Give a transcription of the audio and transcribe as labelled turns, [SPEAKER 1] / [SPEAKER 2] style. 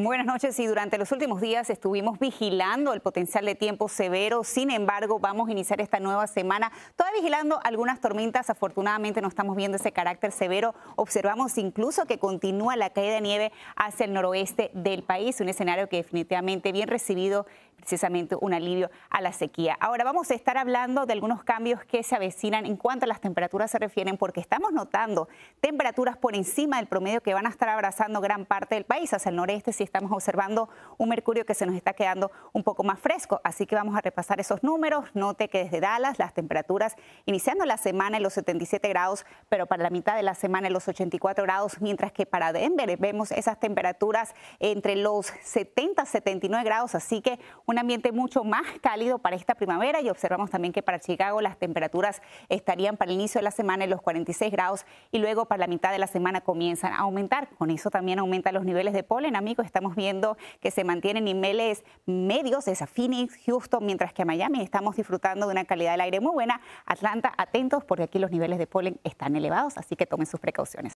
[SPEAKER 1] Buenas noches y durante los últimos días estuvimos vigilando el potencial de tiempo severo, sin embargo vamos a iniciar esta nueva semana todavía vigilando algunas tormentas, afortunadamente no estamos viendo ese carácter severo, observamos incluso que continúa la caída de nieve hacia el noroeste del país, un escenario que definitivamente bien recibido precisamente un alivio a la sequía. Ahora vamos a estar hablando de algunos cambios que se avecinan en cuanto a las temperaturas se refieren, porque estamos notando temperaturas por encima del promedio que van a estar abrazando gran parte del país. Hacia el noreste si estamos observando un mercurio que se nos está quedando un poco más fresco, así que vamos a repasar esos números. Note que desde Dallas las temperaturas iniciando la semana en los 77 grados, pero para la mitad de la semana en los 84 grados, mientras que para Denver vemos esas temperaturas entre los 70 79 grados, así que un ambiente mucho más cálido para esta primavera y observamos también que para Chicago las temperaturas estarían para el inicio de la semana en los 46 grados y luego para la mitad de la semana comienzan a aumentar. Con eso también aumentan los niveles de polen, amigos. Estamos viendo que se mantienen niveles medios, es a Phoenix, Houston, mientras que a Miami estamos disfrutando de una calidad del aire muy buena. Atlanta, atentos porque aquí los niveles de polen están elevados, así que tomen sus precauciones.